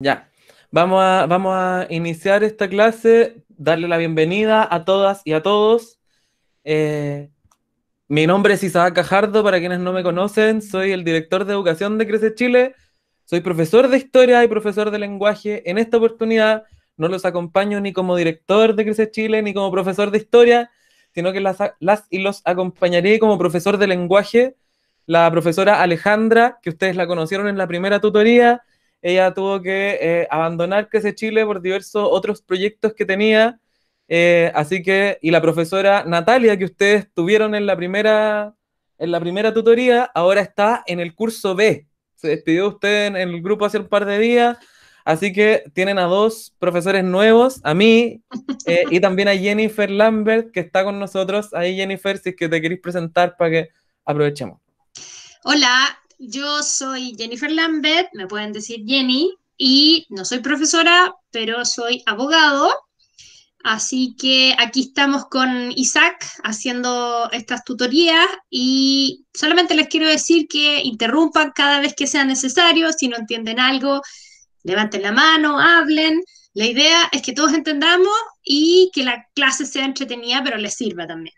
Ya, vamos a, vamos a iniciar esta clase, darle la bienvenida a todas y a todos. Eh, mi nombre es Isaac Cajardo, para quienes no me conocen, soy el director de educación de Crece Chile, soy profesor de historia y profesor de lenguaje. En esta oportunidad no los acompaño ni como director de Crece Chile ni como profesor de historia, sino que las, las y los acompañaré como profesor de lenguaje. La profesora Alejandra, que ustedes la conocieron en la primera tutoría, ella tuvo que eh, abandonar abandonar se Chile por diversos otros proyectos que tenía. Eh, así que, y la profesora Natalia, que ustedes tuvieron en la primera, en la primera tutoría, ahora está en el curso B. Se despidió usted en el grupo hace un par de días. Así que tienen a dos profesores nuevos, a mí eh, y también a Jennifer Lambert, que está con nosotros. Ahí, Jennifer, si es que te queréis presentar para que aprovechemos. Hola, yo soy Jennifer Lambert, me pueden decir Jenny, y no soy profesora, pero soy abogado. Así que aquí estamos con Isaac haciendo estas tutorías y solamente les quiero decir que interrumpan cada vez que sea necesario, si no entienden algo, levanten la mano, hablen. La idea es que todos entendamos y que la clase sea entretenida, pero les sirva también.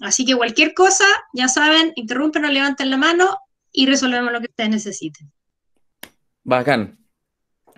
Así que cualquier cosa, ya saben, interrumpen o levanten la mano y resolvemos lo que ustedes necesiten. Bacán.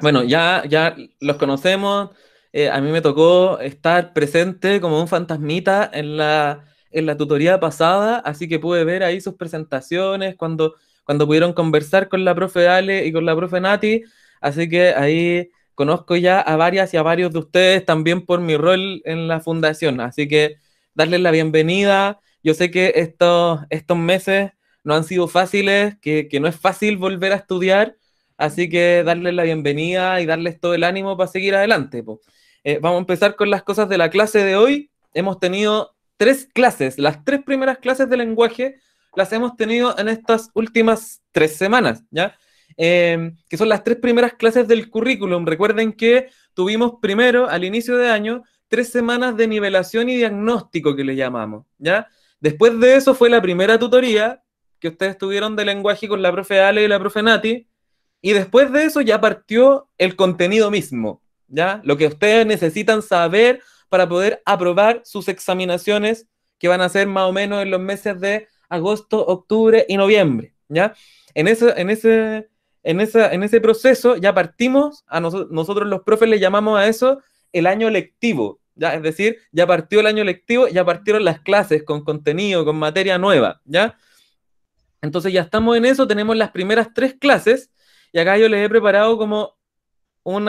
Bueno, ya, ya los conocemos. Eh, a mí me tocó estar presente como un fantasmita en la, en la tutoría pasada, así que pude ver ahí sus presentaciones cuando, cuando pudieron conversar con la profe Ale y con la profe Nati. Así que ahí conozco ya a varias y a varios de ustedes también por mi rol en la fundación. Así que darles la bienvenida. Yo sé que estos, estos meses no han sido fáciles, que, no es fácil volver a estudiar, así que darles la bienvenida y darles todo el ánimo para seguir adelante. Eh, vamos a empezar con las cosas de la clase de hoy. Hemos tenido tres clases, las tres primeras clases de lenguaje las hemos tenido en estas últimas tres semanas, ¿ya? Em, que son las tres primeras clases del currículum. Recuerden que tuvimos primero, al inicio de año, tres semanas de nivelación y diagnóstico que le llamamos, ¿ya? Después de eso fue la primera tutoría, que ustedes tuvieron de lenguaje con la profe Ale y la profe Nati, y después de eso ya partió el contenido mismo, ¿ya? Lo que ustedes necesitan saber para poder aprobar sus examinaciones que van a ser más o menos en los meses de agosto, octubre y noviembre, ¿ya? En ese, en ese, en ese proceso ya partimos, a nosotros los profes le llamamos a eso el año lectivo, ¿ya? Es decir, ya partió el año lectivo, ya partieron las clases con contenido, con materia nueva, ¿ya? Entonces ya estamos en eso, tenemos las primeras tres clases y acá yo les he preparado como un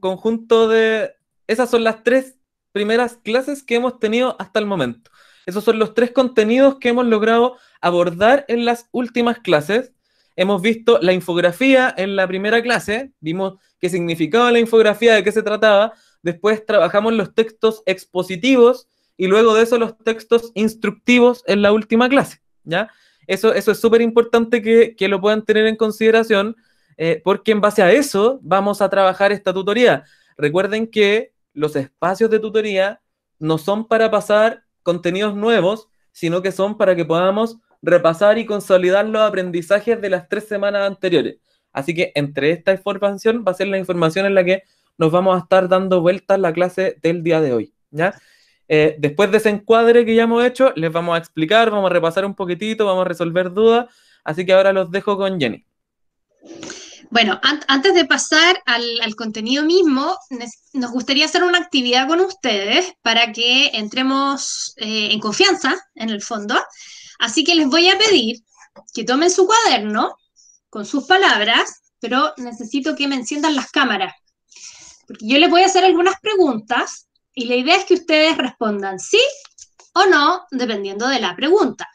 conjunto de... Esas son las tres primeras clases que hemos tenido hasta el momento. Esos son los tres contenidos que hemos logrado abordar en las últimas clases. Hemos visto la infografía en la primera clase, vimos qué significaba la infografía, de qué se trataba. Después trabajamos los textos expositivos y luego de eso los textos instructivos en la última clase, ¿ya? Eso, es súper importante que, lo puedan tener en consideración, eh, porque en base a eso vamos a trabajar esta tutoría. Recuerden que los espacios de tutoría no son para pasar contenidos nuevos, sino que son para que podamos repasar y consolidar los aprendizajes de las tres semanas anteriores. Así que entre esta información va a ser la información en la que nos vamos a estar dando vueltas la clase del día de hoy. ¿ya? Eh, después de ese encuadre que ya hemos hecho, les vamos a explicar, vamos a repasar un poquitito, vamos a resolver dudas. Así que ahora los dejo con Jenny. Bueno, antes de pasar al, contenido mismo, nos gustaría hacer una actividad con ustedes para que entremos eh, en confianza, en el fondo. Así que les voy a pedir que tomen su cuaderno con sus palabras, pero necesito que me enciendan las cámaras. Porque yo les voy a hacer algunas preguntas y la idea es que ustedes respondan sí o no, dependiendo de la pregunta.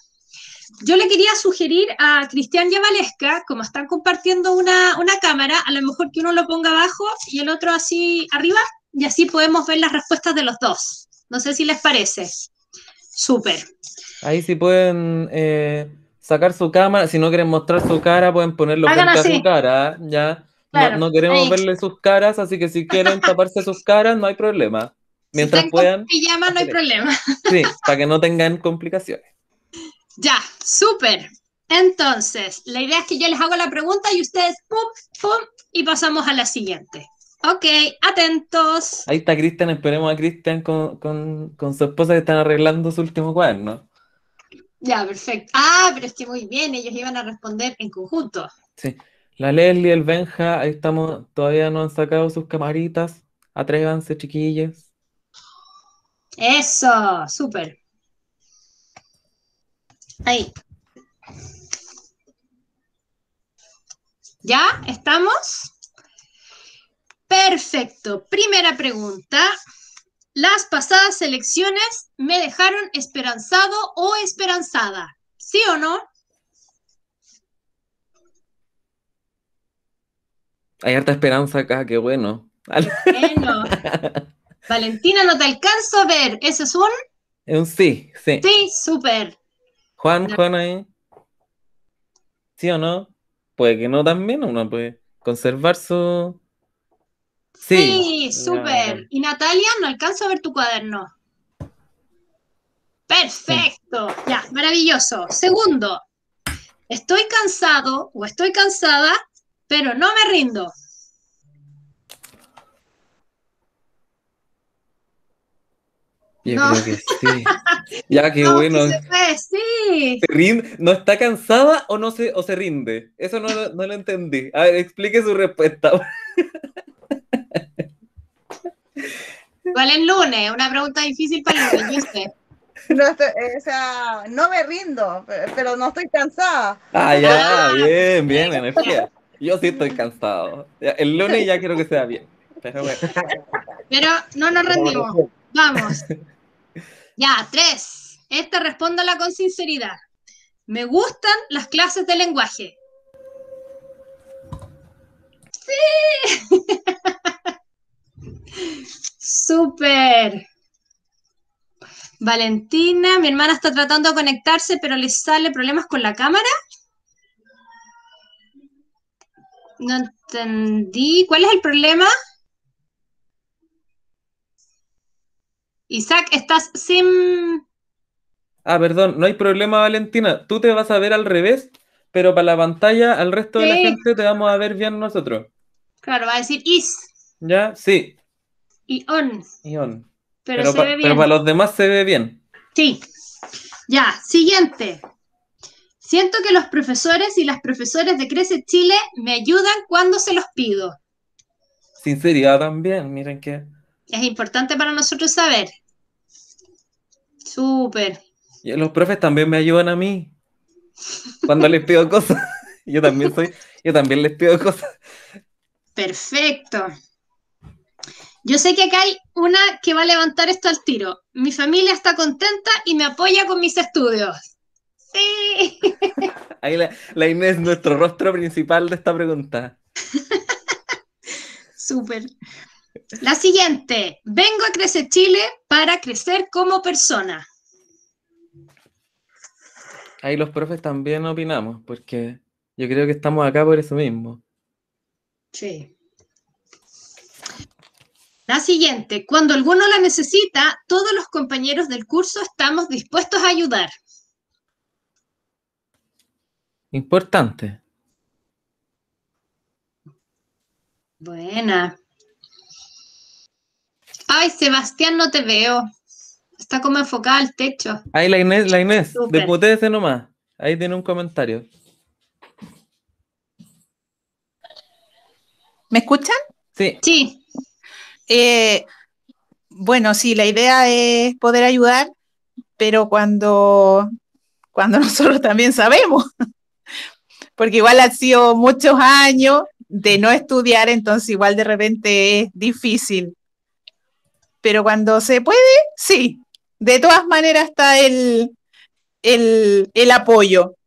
Yo le quería sugerir a Cristian Yavalesca, como están compartiendo una, cámara, a lo mejor que uno lo ponga abajo y el otro así arriba, y así podemos ver las respuestas de los dos. No sé si les parece. Súper. Ahí sí pueden eh, sacar su cámara, si no quieren mostrar su cara, pueden ponerlo su cara, ¿ya? no, queremos verle sus caras, así que si quieren taparse sus caras, no hay problema mientras si puedan. no hay problema. Sí, para que no tengan complicaciones. Ya, súper. Entonces, la idea es que yo les hago la pregunta y ustedes, pum, pum, y pasamos a la siguiente. Ok, atentos. Ahí está Cristian, esperemos a Cristian con, con, con, su esposa que están arreglando su último cuaderno. Ya, perfecto. Ah, pero es que muy bien, ellos iban a responder en conjunto. Sí. La Leslie, el Benja, ahí estamos, todavía no han sacado sus camaritas. Atrévanse, chiquillos. Eso, súper. Ahí. ¿Ya? ¿Estamos? Perfecto. Primera pregunta. Las pasadas elecciones me dejaron esperanzado o esperanzada. ¿Sí o no? Hay harta esperanza acá, qué bueno. Bueno, Valentina, no te alcanzo a ver. ¿Ese es un? Es un sí, sí. Sí, súper. Juan, Juan ahí. ¿eh? ¿Sí o no? Puede que no también, uno puede conservar su. Sí, súper. Sí, Y Natalia, no alcanzo a ver tu cuaderno. Perfecto, ya, maravilloso. Segundo, estoy cansado o estoy cansada, pero no me rindo. Yo creo que sí. Ya, qué bueno. se sí. ¿No está cansada o, no se, o se rinde? Eso no, lo entendí. A ver, explique su respuesta. ¿Cuál es el lunes? Una pregunta difícil para el lunes, no, eh, no me rindo, pero no estoy cansada. Ah, ya, ah. bien, bien, energía. Yo sí estoy cansado. El lunes ya quiero que sea bien. Pero, bueno. pero no nos rendimos. Vamos. Ya, tres. Esta respóndala con sinceridad. Me gustan las clases de lenguaje. Sí. Súper. Valentina, mi hermana está tratando de conectarse, pero le sale problemas con la cámara. No entendí. ¿Cuál es el problema? Isaac, estás sin... Ah, perdón, no hay problema, Valentina. Tú te vas a ver al revés, pero para la pantalla, al resto de la gente te vamos a ver bien nosotros. Claro, va a decir is. ¿Ya? Sí. Y on. Y on. Pero, para los demás se ve bien. Sí. Ya, siguiente. Siento que los profesores y las profesoras de Crece Chile me ayudan cuando se los pido. Sinceridad también, miren que... Es importante para nosotros saber. Súper. Y los profes también me ayudan a mí cuando les pido cosas. Yo también soy, yo también les pido cosas. Perfecto. Yo sé que acá hay una que va a levantar esto al tiro. Mi familia está contenta y me apoya con mis estudios. Sí. Ahí la, la Inés, nuestro rostro principal de esta pregunta. Súper. La siguiente, vengo a Crecer Chile para crecer como persona. Ahí los profes también opinamos, porque yo creo que estamos acá por eso mismo. Sí. La siguiente, cuando alguno la necesita, todos los compañeros del curso estamos dispuestos a ayudar. Importante. Buena. Ay, Sebastián, no te veo. Está como enfocada al techo. Ahí la Inés, la Inés, deputése nomás. Ahí tiene un comentario. ¿Me escuchan? Sí. Sí. Eh, bueno, sí, la idea es poder ayudar, pero cuando, cuando nosotros también sabemos, porque igual ha sido muchos años de no estudiar, entonces igual de repente es difícil pero cuando se puede, sí. De todas maneras está el, el, apoyo.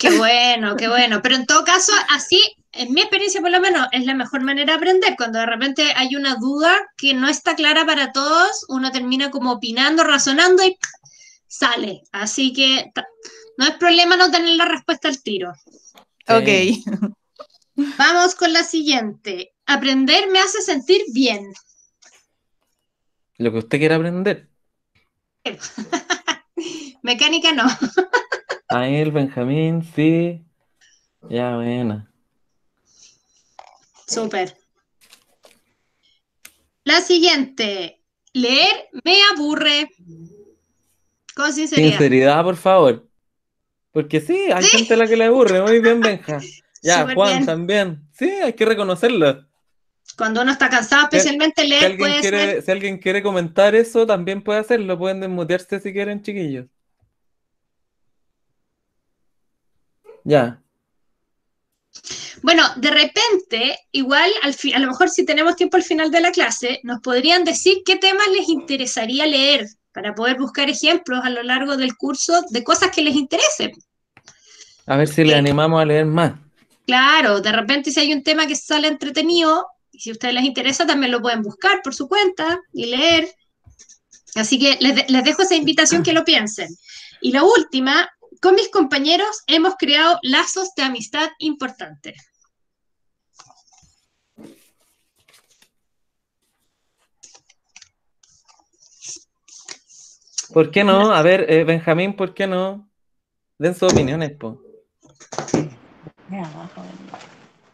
Qué bueno, qué bueno. Pero en todo caso, así, en mi experiencia por lo menos, es la mejor manera de aprender. Cuando de repente hay una duda que no está clara para todos, uno termina como opinando, razonando y sale. Así que no es problema no tener la respuesta al tiro. Ok. Vamos con la siguiente. Aprender me hace sentir bien. Lo que usted quiera aprender. Mecánica no. A él, Benjamín, sí. Ya, buena. Súper. La siguiente. Leer me aburre. Con sinceridad. Sinceridad, por favor. Porque sí, hay gente a la que le aburre. Muy bien, Benja. Ya, Juan también. Sí, hay que reconocerlo. Cuando uno está cansado, especialmente leer, si Si alguien quiere comentar eso, también puede hacerlo. Pueden desmutearse si quieren, chiquillos. Ya. Bueno, de repente, igual, a lo mejor si tenemos tiempo al final de la clase, nos podrían decir qué temas les interesaría leer para poder buscar ejemplos a lo largo del curso de cosas que les interesen. A ver si le eh, animamos a leer más. Claro, de repente si hay un tema que sale entretenido, y si a ustedes les interesa, también lo pueden buscar por su cuenta y leer. Así que les, dejo esa invitación que lo piensen. Y la última, con mis compañeros hemos creado lazos de amistad importantes. ¿Por qué no? A ver, eh, Benjamín, ¿por qué no? Den sus opiniones, po.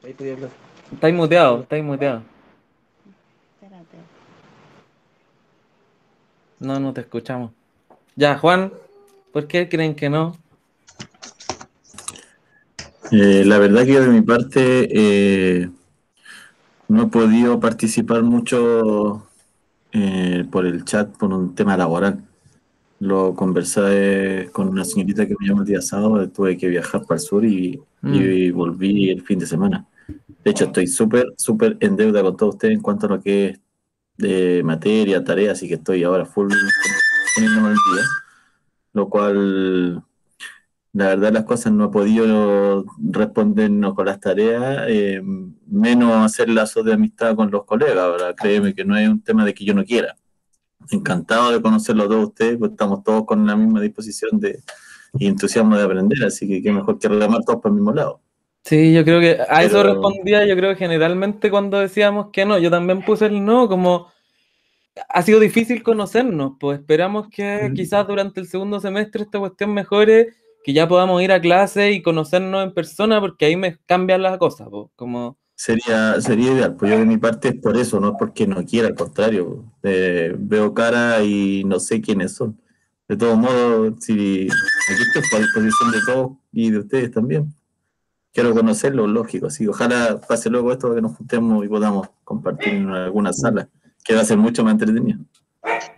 Ahí te Está muteado, está muteado. Espérate. No, no te escuchamos. Ya, Juan, ¿por qué creen que no? Eh, la verdad que de mi parte eh, no he podido participar mucho eh, por el chat por un tema laboral. Lo conversé con una señorita que me llama el día sábado, tuve que viajar para el sur y mm. volví el fin de semana. De hecho, estoy súper, súper en deuda con todos ustedes en cuanto a lo que es de eh, materia, tareas, así que estoy ahora full poniéndome al día. Lo cual, la verdad, las cosas no he podido respondernos con las tareas, eh, menos hacer lazos de amistad con los colegas. Ahora, créeme que no es un tema de que yo no quiera. Encantado de conocerlo a todos ustedes, pues estamos todos con la misma disposición de, y entusiasmo de aprender, así que qué mejor que reclamar todos por el mismo lado. Sí, yo creo que a eso respondía, yo creo que generalmente cuando decíamos que no, yo también puse el no, como ha sido difícil conocernos, pues esperamos que quizás durante el segundo semestre esta cuestión mejore, que ya podamos ir a clase y conocernos en persona, porque ahí me cambian las cosas, pues, como... Sería, sería ideal, pues yo de mi parte es por eso, no es porque no quiera, al contrario, eh, veo cara y no sé quiénes son. De todos modos, si aquí estoy a disposición de todos y de ustedes también quiero conocerlo, lógico. Así ojalá pase luego esto que nos juntemos y podamos compartir en alguna sala, que va a ser mucho más entretenido.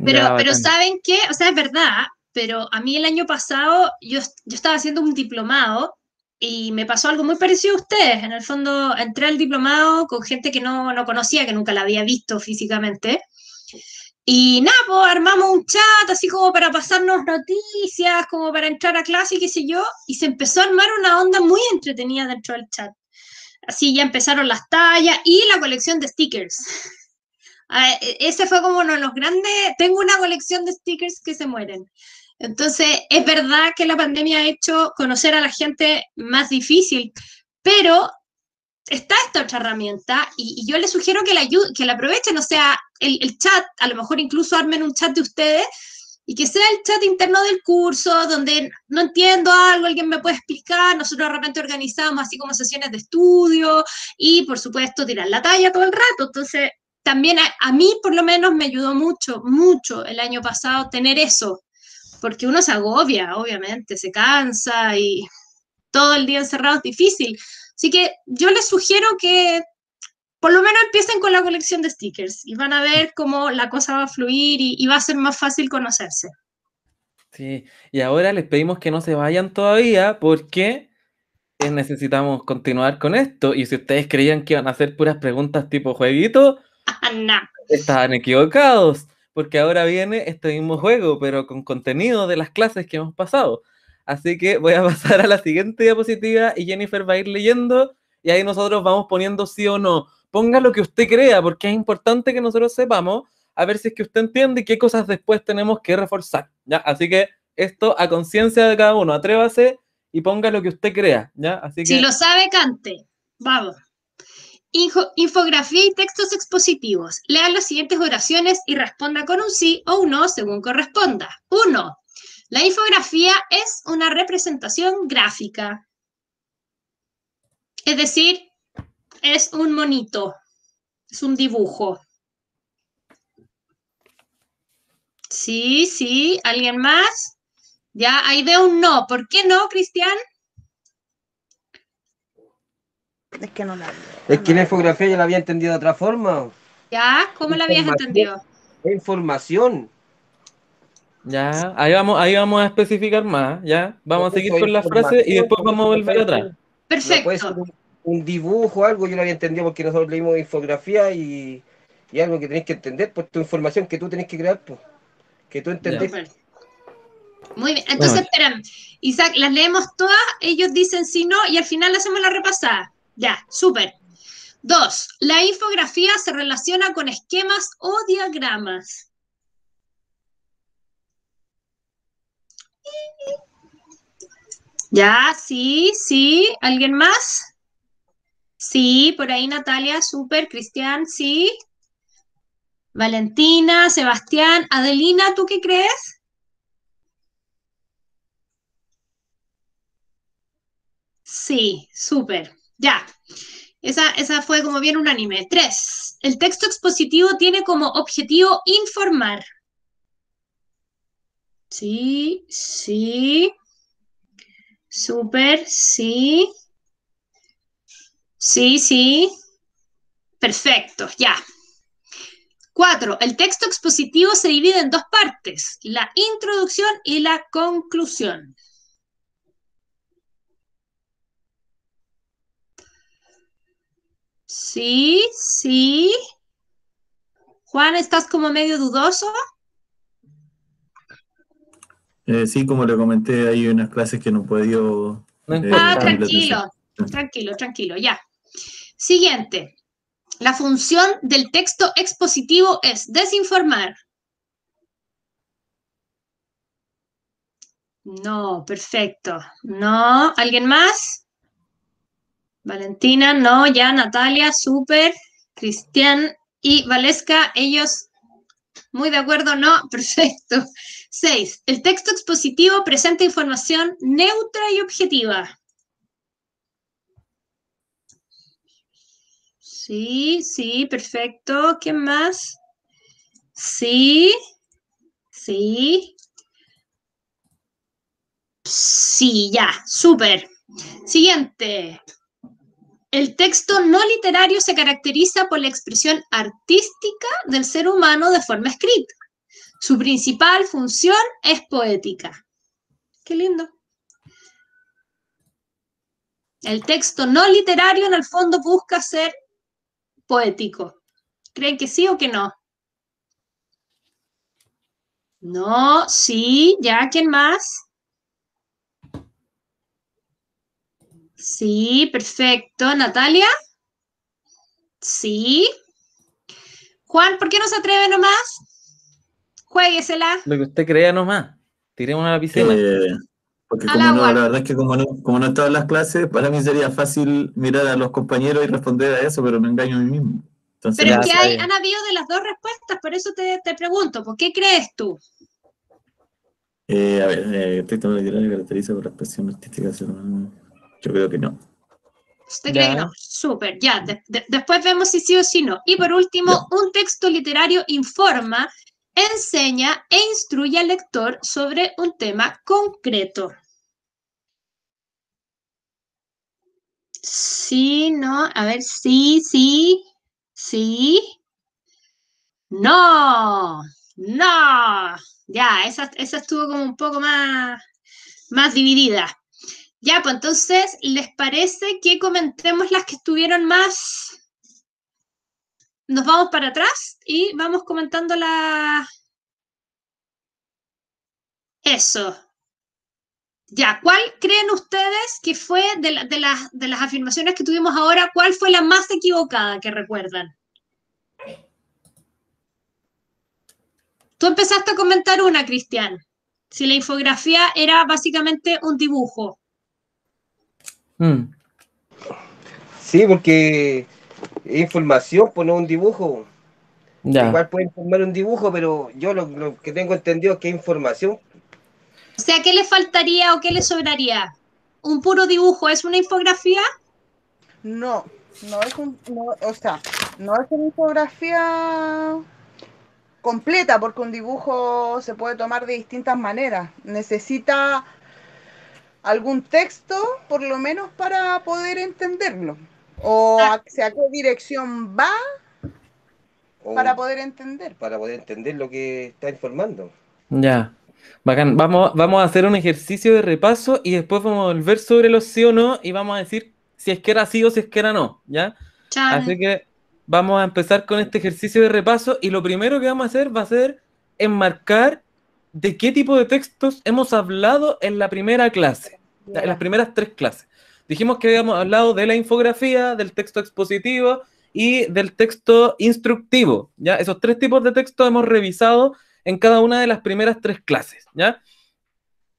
Pero, pero ¿saben qué? O sea, es verdad, pero a mí el año pasado yo, yo estaba haciendo un diplomado y me pasó algo muy parecido a ustedes. En el fondo, entré al diplomado con gente que no, no conocía, que nunca la había visto físicamente. Y nada, pues armamos un chat así como para pasarnos noticias, como para entrar a clase, qué sé yo, y se empezó a armar una onda muy entretenida dentro del chat. Así ya empezaron las tallas y la colección de stickers. Ah, e, ese fue como uno de los grandes, tengo una colección de stickers que se mueren. Entonces, es verdad que la pandemia ha hecho conocer a la gente más difícil, pero está esta otra herramienta y, yo le sugiero que la, que la aprovechen, o sea, el, chat, a lo mejor incluso armen un chat de ustedes y que sea el chat interno del curso, donde no entiendo algo, alguien me puede explicar, nosotros de repente organizamos así como sesiones de estudio y por supuesto tirar la talla todo el rato. Entonces, también a mí por lo menos me ayudó mucho, mucho el año pasado tener eso, porque uno se agobia, obviamente, se cansa y todo el día encerrado es difícil. Así que yo les sugiero que por lo menos empiecen con la colección de stickers y van a ver cómo la cosa va a fluir y, va a ser más fácil conocerse. Sí, y ahora les pedimos que no se vayan todavía porque eh, necesitamos continuar con esto. Y si ustedes creían que iban a hacer puras preguntas tipo jueguito, ah, estaban equivocados, porque ahora viene este mismo juego, pero con contenido de las clases que hemos pasado. Así que voy a pasar a la siguiente diapositiva y Jennifer va a ir leyendo y ahí nosotros vamos poniendo sí o no ponga lo que usted crea, porque es importante que nosotros sepamos, a ver si es que usted entiende qué cosas después tenemos que reforzar. ¿ya? Así que esto a conciencia de cada uno, atrévase y ponga lo que usted crea. ¿ya? Así que... Si lo sabe, cante. Vamos. infografía y textos expositivos. Lea las siguientes oraciones y responda con un sí o un no según corresponda. Uno. La infografía es una representación gráfica. Es decir, es un monito, es un dibujo. Sí, sí, ¿alguien más? Ya, ahí veo un no. ¿Por qué no, Cristian? Es que no la había. Es que la infografía yo la había entendido de otra forma. ¿Ya? ¿Cómo la habías entendido? Información. Ya, ahí vamos, ahí vamos a especificar más, ya. Vamos a seguir con las frase y después vamos a volver atrás. Perfecto un dibujo, algo, yo no había entendido porque nosotros leímos infografía y, algo que tenés que entender, pues tu información que tú tenés que crear, pues, que tú entendés. Muy bien, entonces esperen. Isaac, las leemos todas, ellos dicen si no y al final hacemos la repasada. Ya, súper. Dos, la infografía se relaciona con esquemas o diagramas. Ya, sí, sí. ¿Alguien más? Sí, por ahí Natalia, súper. Cristian, sí. Valentina, Sebastián, Adelina, ¿tú qué crees? Sí, súper. Ya. Esa, fue como bien unánime. Tres, el texto expositivo tiene como objetivo informar. Sí, sí. Súper, sí. Sí, sí. Perfecto, ya. Cuatro, el texto expositivo se divide en dos partes, la introducción y la conclusión. Sí, sí. Juan, ¿estás como medio dudoso? Eh, sí, como le comenté, hay unas clases que no puedo... podido... Eh, ah, tranquilo, tranquilo, tranquilo, ya. Siguiente. La función del texto expositivo es desinformar. No, perfecto. No, ¿alguien más? Valentina, no, ya, Natalia, súper. Cristian y Valesca, ellos, muy de acuerdo, no, perfecto. Seis, el texto expositivo presenta información neutra y objetiva. Sí, sí, perfecto. ¿Quién más? Sí, sí. Sí, ya, súper. Siguiente. El texto no literario se caracteriza por la expresión artística del ser humano de forma escrita. Su principal función es poética. Qué lindo. El texto no literario en el fondo busca ser poético. ¿Creen que sí o que no? No, sí, ya, ¿quién más? Sí, perfecto. Natalia. Sí. Juan, ¿por qué no se atreve nomás? Jueguesela. Lo que usted crea nomás. Tiremos a la piscina. Eh, porque la, verdad es que como no, como no he estado en las clases, para mí sería fácil mirar a los compañeros y responder a eso, pero me engaño a mí mismo. pero es que han habido de las dos respuestas, por eso te, pregunto, ¿por qué crees tú? Eh, a ver, eh, texto literario caracteriza por la expresión artística Yo creo que no. ¿Usted cree que no? Súper, ya. después vemos si sí o si no. Y por último, un texto literario informa, enseña e instruye al lector sobre un tema concreto. sí, no, a ver, sí, sí, sí. No, no. Ya, esa, estuvo como un poco más, más dividida. Ya, pues entonces, ¿les parece que comentemos las que estuvieron más... Nos vamos para atrás y vamos comentando la, Eso, ya, ¿cuál creen ustedes que fue de, las, afirmaciones que tuvimos ahora, cuál fue la más equivocada que recuerdan? Tú empezaste a comentar una, Cristian. Si la infografía era básicamente un dibujo. Hmm. Sí, porque información, pues un dibujo. Igual pueden formar un dibujo, pero yo lo, lo que tengo entendido es que información o sea, ¿qué le faltaría o qué le sobraría? ¿Un puro dibujo es una infografía? No, no es o sea, no es una infografía completa, porque un dibujo se puede tomar de distintas maneras. Necesita algún texto, por lo menos, para poder entenderlo. O hacia ah. qué dirección va para poder entender. Para poder entender lo que está informando. Ya. Bacán, vamos, vamos a hacer un ejercicio de repaso y después vamos a volver sobre los sí o no y vamos a decir si es que era sí o si es que era no, ¿ya? Así que vamos a empezar con este ejercicio de repaso y lo primero que vamos a hacer va a ser enmarcar de qué tipo de textos hemos hablado en la primera clase, en las primeras tres clases. Dijimos que habíamos hablado de la infografía, del texto expositivo y del texto instructivo, ¿ya? Esos tres tipos de textos hemos revisado en cada una de las primeras tres clases, ¿ya?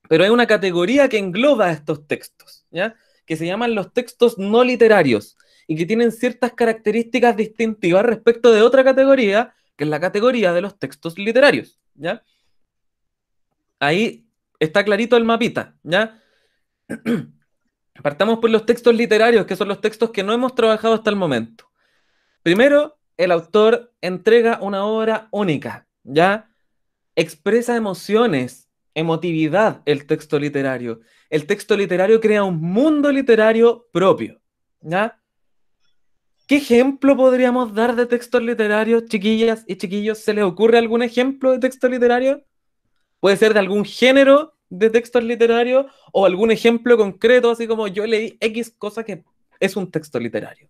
Pero hay una categoría que engloba estos textos, ¿ya? Que se llaman los textos no literarios y que tienen ciertas características distintivas respecto de otra categoría, que es la categoría de los textos literarios, ¿ya? Ahí está clarito el mapita, ¿ya? Partamos por los textos literarios, que son los textos que no hemos trabajado hasta el momento. Primero, el autor entrega una obra única, ¿ya? expresa emociones, emotividad el texto literario. El texto literario crea un mundo literario propio. ¿Qué ejemplo podríamos dar de textos literarios, chiquillas y chiquillos? ¿Se les ocurre algún ejemplo de texto literario? Puede ser de algún género de textos literarios o algún ejemplo concreto, así como yo leí X cosa que es un texto literario.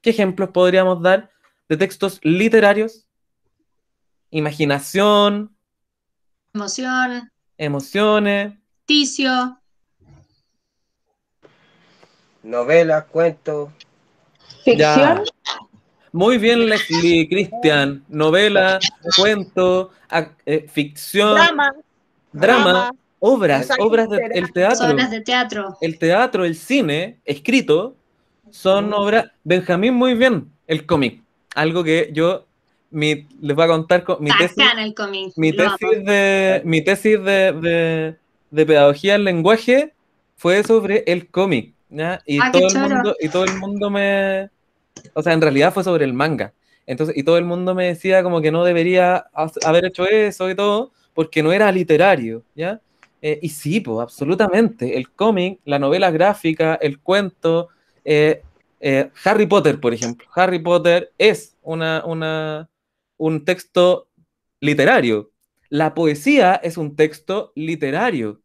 ¿Qué ejemplos podríamos dar de textos literarios? imaginación, emoción, emociones, ticio, novela, cuento, ficción. Muy bien, Leslie, Cristian. Novela, cuento, eh, ficción, drama, drama, obras, obras del teatro. Obras de teatro. El teatro, el cine, escrito, son mm. obras. Benjamín, muy bien, el cómic. Algo que yo les voy a contar mi tesis, de, mi tesis de, pedagogía del lenguaje fue sobre el cómic. Y, ah, todo el mundo, y todo el mundo me... O sea, en realidad fue sobre el manga. Entonces, y todo el mundo me decía como que no debería haber hecho eso y todo, porque no era literario, ¿ya? Eh, y sí, pues, absolutamente. El cómic, la novela gráfica, el cuento, eh, eh, Harry Potter, por ejemplo. Harry Potter es una, una, un texto literario. La poesía es un texto literario.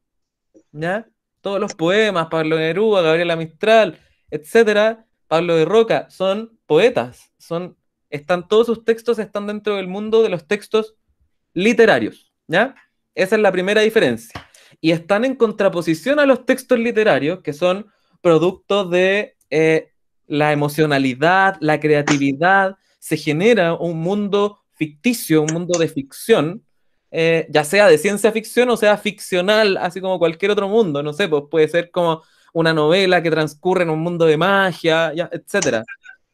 ¿ya? Todos los poemas, Pablo Neruda, Gabriela Mistral, etcétera, Pablo de Roca, son poetas, son, están, todos sus textos están dentro del mundo de los textos literarios, ¿ya? Esa es la primera diferencia. Y están en contraposición a los textos literarios, que son producto de eh, la emocionalidad, la creatividad, se genera un mundo ficticio, un mundo de ficción, eh, ya sea de ciencia ficción o sea ficcional, así como cualquier otro mundo, no sé, pues puede ser como una novela que transcurre en un mundo de magia, ya, etc.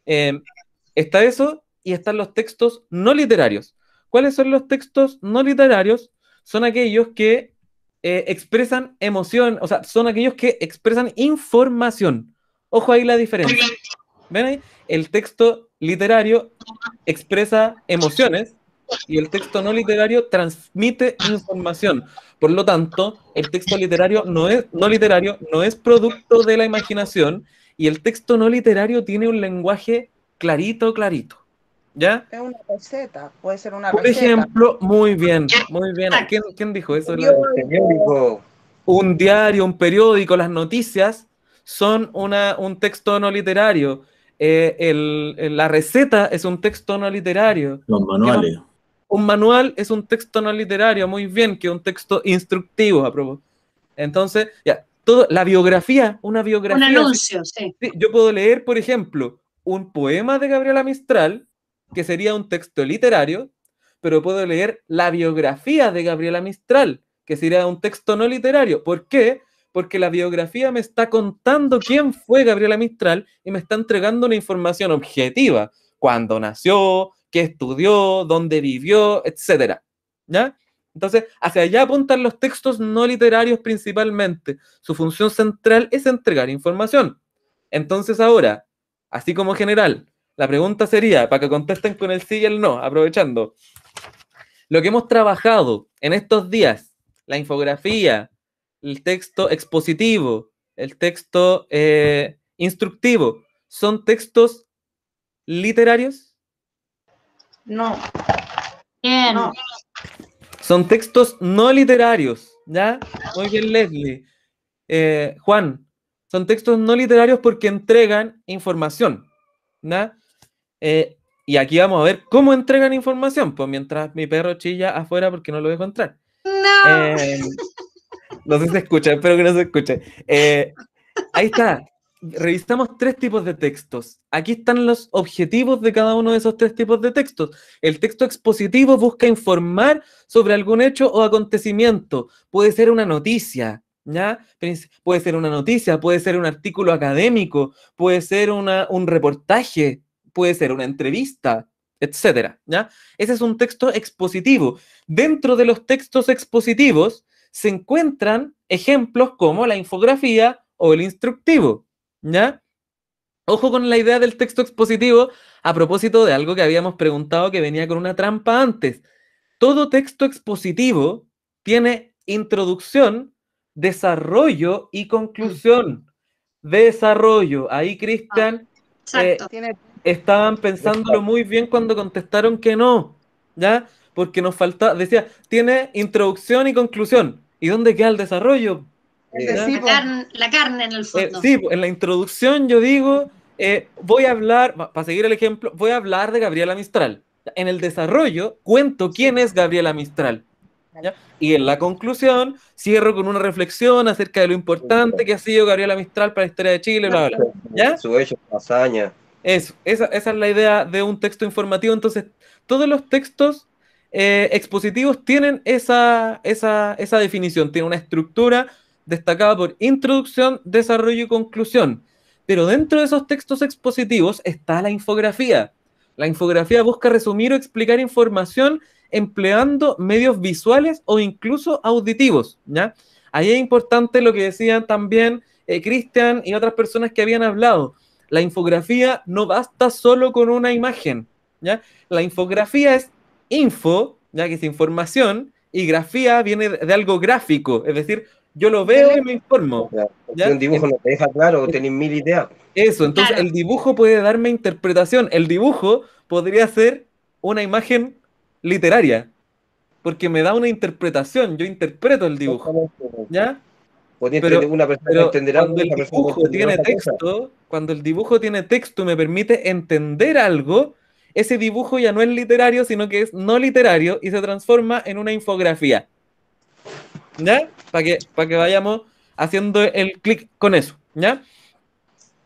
Em, está eso y están los textos no literarios. ¿Cuáles son los textos no literarios? Son aquellos que eh, expresan emoción, o sea, son aquellos que expresan información. Ojo ahí la diferencia. ¿Ven ahí? El texto literario expresa emociones y el texto no literario transmite información. Por lo tanto, el texto literario no, es, no literario no es producto de la imaginación y el texto no literario tiene un lenguaje clarito, clarito. ¿Ya? Es una receta, puede ser una Por ejemplo, muy bien, muy bien. ¿Quién, dijo eso? Un diario, un periódico, las noticias son una, un texto no literario eh, la receta es un texto no literario. Los manuales. un manual es un texto no literario, muy bien, que un texto instructivo, a propósito. Entonces, ya, toda la biografía, una biografía. Un anuncio, sí. Yo puedo leer, por ejemplo, un poema de Gabriela Mistral, que sería un texto literario, pero puedo leer la biografía de Gabriela Mistral, que sería un texto no literario. ¿Por qué? porque la biografía me está contando quién fue Gabriela Mistral y me está entregando una información objetiva, cuándo nació, qué estudió, dónde vivió, etc. ¿Ya? Entonces, hacia allá apuntan los textos no literarios principalmente. Su función central es entregar información. Entonces ahora, así como general, la pregunta sería, para que contesten con el sí y el no, aprovechando, lo que hemos trabajado en estos días, la infografía, el texto expositivo, el texto eh, instructivo, ¿son textos literarios? No. Bien. Son textos no literarios, ¿ya? Muy bien, Leslie. Eh, Juan, son textos no literarios porque entregan información, ¿ya? Eh, y aquí vamos a ver cómo entregan información, pues mientras mi perro chilla afuera porque no lo dejo entrar. No. No sé si se escucha, espero que no se escuche. Eh, ahí está. Revisamos tres tipos de textos. Aquí están los objetivos de cada uno de esos tres tipos de textos. El texto expositivo busca informar sobre algún hecho o acontecimiento. Puede ser una noticia, ¿ya? Puede ser una noticia, puede ser un artículo académico, puede ser una, un reportaje, puede ser una entrevista, etcétera, ¿ya? Ese es un texto expositivo. Dentro de los textos expositivos se encuentran ejemplos como la infografía o el instructivo. ¿Ya? Ojo con la idea del texto expositivo a propósito de algo que habíamos preguntado que venía con una trampa antes. Todo texto expositivo tiene introducción, desarrollo y conclusión. Desarrollo. Ahí, Cristian, ah, eh, estaban pensándolo muy bien cuando contestaron que no. ¿Ya? porque nos falta, decía, tiene introducción y conclusión. ¿Y dónde queda el desarrollo? la, carne, la, carne en el eh, fondo. sí, en la introducción yo digo, eh, voy a hablar, para seguir el ejemplo, voy a hablar de Gabriela Mistral. En el desarrollo cuento quién es Gabriela Mistral. ¿ya? Y en la conclusión cierro con una reflexión acerca de lo importante que ha sido Gabriela Mistral para la historia de Chile, bla, bla, ¿ya? Su hecho, hazaña. Eso, esa, esa es la idea de un texto informativo. Entonces, todos los textos eh, expositivos tienen esa, esa, definición, tienen una estructura destacada por introducción, desarrollo y conclusión. Pero dentro de esos textos expositivos está la infografía. La infografía busca resumir o explicar información empleando medios visuales o incluso auditivos. ¿ya? Ahí es importante lo que decían también eh, Cristian y otras personas que habían hablado. La infografía no basta solo con una imagen. ¿ya? La infografía es info, ya que es información, y grafía viene de algo gráfico, es decir, yo lo veo y me informo. un dibujo no te deja claro, tenés mil ideas. Eso, entonces el dibujo puede darme interpretación. El dibujo podría ser una imagen literaria, porque me da una interpretación, yo interpreto el dibujo. ¿Ya? cuando el dibujo tiene texto, cuando el dibujo tiene texto me permite entender algo, ese dibujo ya no es literario, sino que es no literario y se transforma en una infografía. ¿Ya? Para que, que vayamos haciendo el clic con eso. ¿Ya?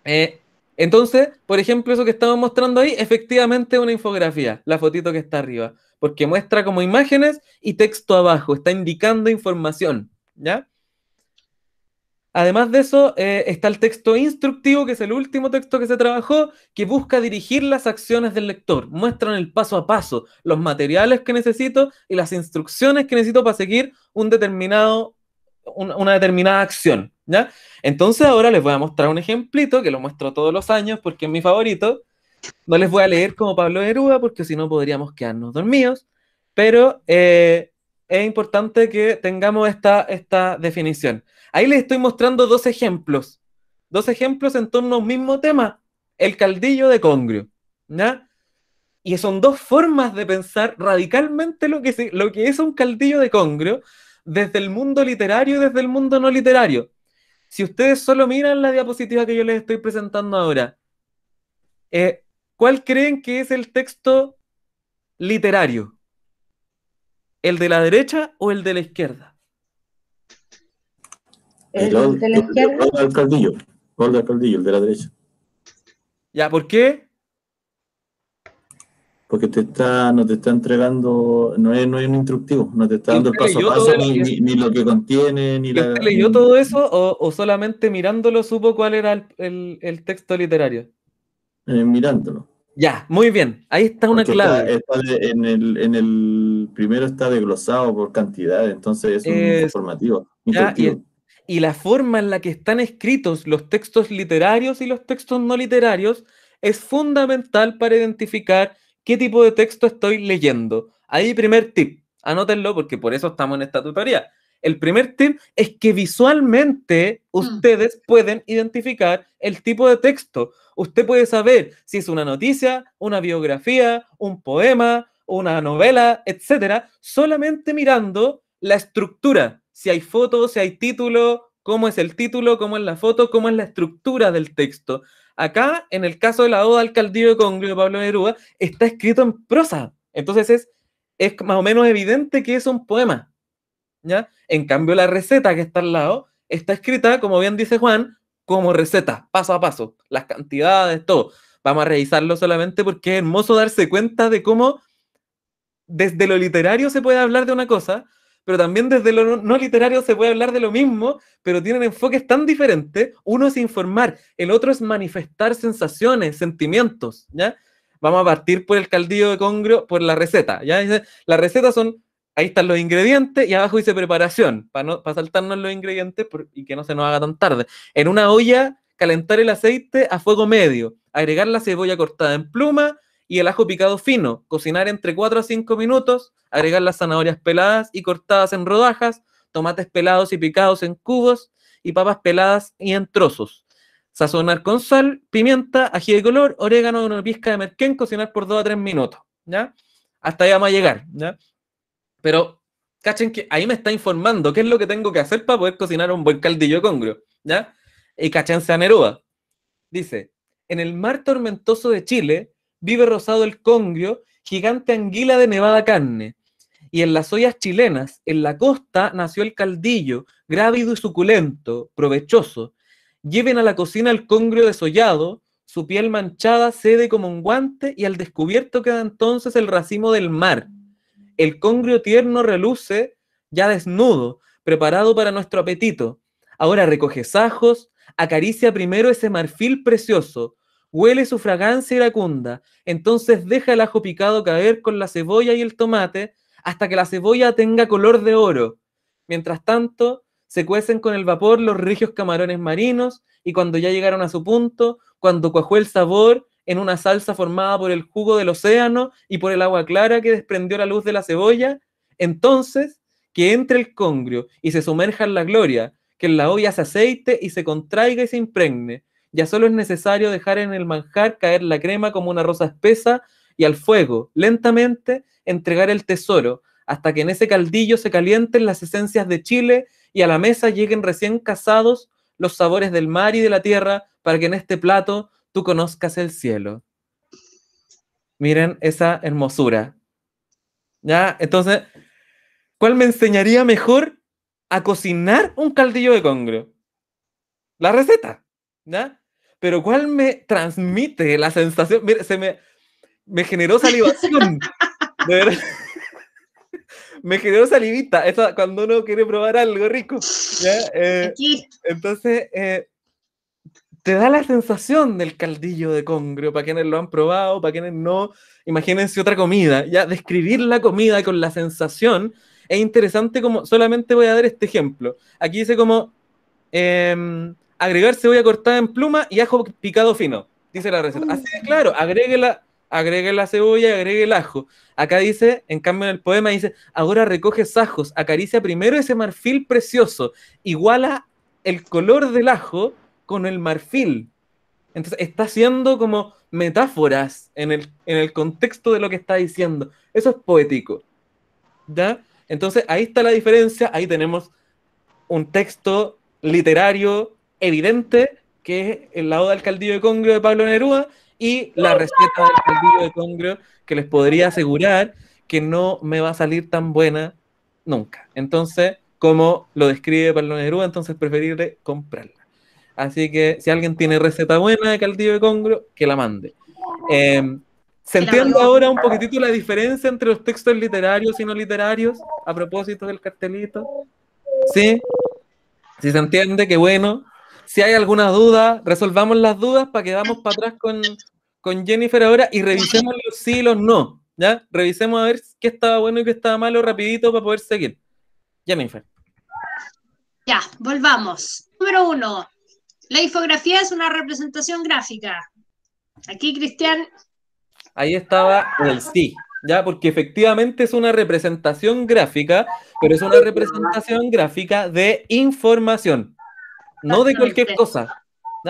Eh, entonces, por ejemplo, eso que estamos mostrando ahí, efectivamente es una infografía, la fotito que está arriba, porque muestra como imágenes y texto abajo, está indicando información, ¿ya? Además de eso, eh, está el texto instructivo, que es el último texto que se trabajó, que busca dirigir las acciones del lector. Muestran el paso a paso, los materiales que necesito y las instrucciones que necesito para seguir una determinada acción. ¿ya? Entonces ahora les voy a mostrar un ejemplito, que lo muestro todos los años porque es mi favorito. No les voy a leer como Pablo Neruda, porque si no podríamos quedarnos dormidos. Pero eh, es importante que tengamos esta, esta definición. Ahí les estoy mostrando dos ejemplos, dos ejemplos en torno a un mismo tema, el caldillo de congrio. Y son dos formas de pensar radicalmente lo que, lo que es un caldillo de congrio desde el mundo literario y desde el mundo no literario. Si ustedes solo miran la diapositiva que yo les estoy presentando ahora, eh, ¿cuál creen que es el texto literario? ¿El de la derecha o el de la izquierda? El, eh, de la izquierda. El el de la derecha. ¿Ya por qué? Porque te está, no te está entregando, no es, un instructivo, no te está dando el paso a paso, ni, lo que contiene, ni la. leyó todo eso o, solamente mirándolo supo cuál era el, texto literario? Eh, mirándolo. Ya, muy bien. Ahí está una clave. en, el, en, el, primero está desglosado por cantidad, entonces es un informativo. y, y, la forma en la que están escritos los textos literarios y los textos no literarios es fundamental para identificar qué tipo de texto estoy leyendo. Ahí primer tip, anótenlo porque por eso estamos en esta tutoría. El primer tip es que visualmente mm. ustedes pueden identificar el tipo de texto. Usted puede saber si es una noticia, una biografía, un poema, una novela, etcétera, solamente mirando la estructura. Si hay fotos, si hay título, cómo es el título, cómo es la foto, cómo es la estructura del texto. Acá, en el caso de la Oda al Caldillo de Pablo Neruda, está escrito en prosa. Entonces es, es más o menos evidente que es un poema. En cambio, la receta que está al lado está escrita, como bien dice Juan, como receta, paso a paso, las cantidades, todo. Vamos a revisarlo solamente porque es hermoso darse cuenta de cómo desde lo literario se puede hablar de una cosa, pero también desde lo no literario se puede hablar de lo mismo, pero tienen enfoques tan diferentes. Uno es informar, el otro es manifestar sensaciones, sentimientos, ¿ya? Vamos a partir por el caldillo de congrio, por la receta, ¿ya? La son ahí están los ingredientes y abajo dice preparación, para, no, saltarnos los ingredientes y que no se nos haga tan tarde. En una olla, calentar el aceite a fuego medio, agregar la cebolla cortada en pluma y el ajo picado fino, cocinar entre 4 a 5 minutos, agregar las zanahorias peladas y cortadas en rodajas, tomates pelados y picados en cubos y papas peladas y en trozos. Sazonar con sal, pimienta, ají de color, orégano, y una pizca de merquén, cocinar por 2 a 3 minutos. ¿ya? Hasta ahí vamos a llegar. ¿ya? Pero cachen que ahí me está informando qué es lo que tengo que hacer para poder cocinar un buen caldillo congrio, ¿ya? Y cachense a Neruda. Dice, en el mar tormentoso de Chile vive rosado el congrio, gigante anguila de nevada carne. Y en las ollas chilenas, en la costa, nació el caldillo, grávido y suculento, provechoso. Lleven a la cocina el congrio desollado, su piel manchada cede como un guante y al descubierto queda entonces el racimo del mar el congrio tierno reluce ya desnudo, preparado para nuestro apetito. Ahora recoge sajos, acaricia primero ese marfil precioso, huele su fragancia iracunda, entonces deja el ajo picado caer con la cebolla y el tomate hasta que la cebolla tenga color de oro. Mientras tanto, se cuecen con el vapor los rigios camarones marinos y cuando ya llegaron a su punto, cuando cuajó el sabor en una salsa formada por el jugo del océano y por el agua clara que desprendió la luz de la cebolla, entonces que entre el congrio y se sumerja en la gloria, que en la olla se aceite y se contraiga y se impregne. Ya solo es necesario dejar en el manjar caer la crema como una rosa espesa y al fuego, lentamente, entregar el tesoro, hasta que en ese caldillo se calienten las esencias de Chile y a la mesa lleguen recién casados los sabores del mar y de la tierra, para que en este plato tú conozcas el cielo. Miren esa hermosura. ¿Ya? Entonces, ¿cuál me enseñaría mejor a cocinar un caldillo de congro? La receta, ¿ya? Pero ¿cuál me transmite la sensación? Mire, se me, me generó salivación. Me generó salivita, Eso, cuando uno quiere probar algo rico. ¿ya? Eh, entonces, eh, te da la sensación del caldillo de congrio, para quienes lo han probado, para quienes no, imagínense otra comida, ya describir la comida con la sensación es interesante como, solamente voy a dar este ejemplo, aquí dice como em, agregar cebolla cortada en pluma y ajo picado fino, dice la receta, así claro, agregue la, agregue la cebolla, agregue el ajo. Acá dice, en cambio en el poema dice, ahora recoges ajos, acaricia primero ese marfil precioso, iguala el color del ajo con el marfil. Entonces está haciendo como metáforas en el, contexto de lo que está diciendo. Eso es poético. ¿Ya? Entonces ahí está la diferencia. Ahí tenemos un texto literario evidente que es el lado del caldillo de Congreo de Pablo Neruda y la receta del caldillo de Congreo que les podría asegurar que no me va a salir tan buena nunca. Entonces, como lo describe Pablo Neruda, entonces preferiré comprarla. Así que si alguien tiene receta buena de caldillo de congro, que la mande. Eh, ¿Se entiende ahora un poquitito la diferencia entre los textos literarios y no literarios a propósito del cartelito? ¿Sí? Si se entiende, que bueno. Si hay alguna duda, resolvamos las dudas para que vamos para atrás con, con Jennifer ahora y revisemos los sí y los no. ¿ya? Revisemos a ver qué estaba bueno y qué estaba malo rapidito para poder seguir. Jennifer. Ya, volvamos. Número uno, la infografía es una representación gráfica. Aquí, Cristian. Ahí estaba el sí, ya, porque efectivamente es una representación gráfica, pero es una representación gráfica de información, no de cualquier cosa.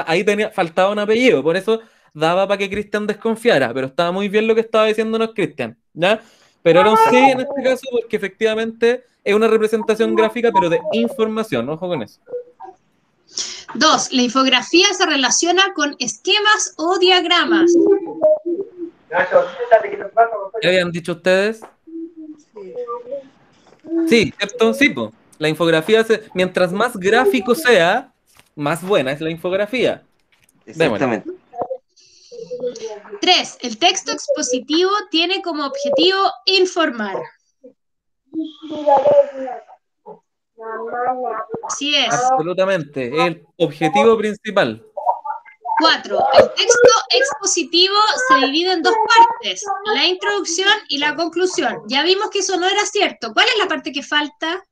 Ahí tenía, faltaba un apellido, por eso daba para que Cristian desconfiara, pero estaba muy bien lo que estaba diciéndonos Cristian, ¿ya? Pero era un sí en este caso porque efectivamente es una representación gráfica, pero de información, ojo con eso. Dos, la infografía se relaciona con esquemas o diagramas. ¿Qué habían dicho ustedes? Sí, ¿cierto? Sí, La infografía, se... mientras más gráfico sea, más buena es la infografía. Exactamente. Tres, el texto expositivo tiene como objetivo informar. Así es. Absolutamente, el objetivo principal. Cuatro, el texto expositivo se divide en dos partes, la introducción y la conclusión. Ya vimos que eso no era cierto. ¿Cuál es la parte que falta?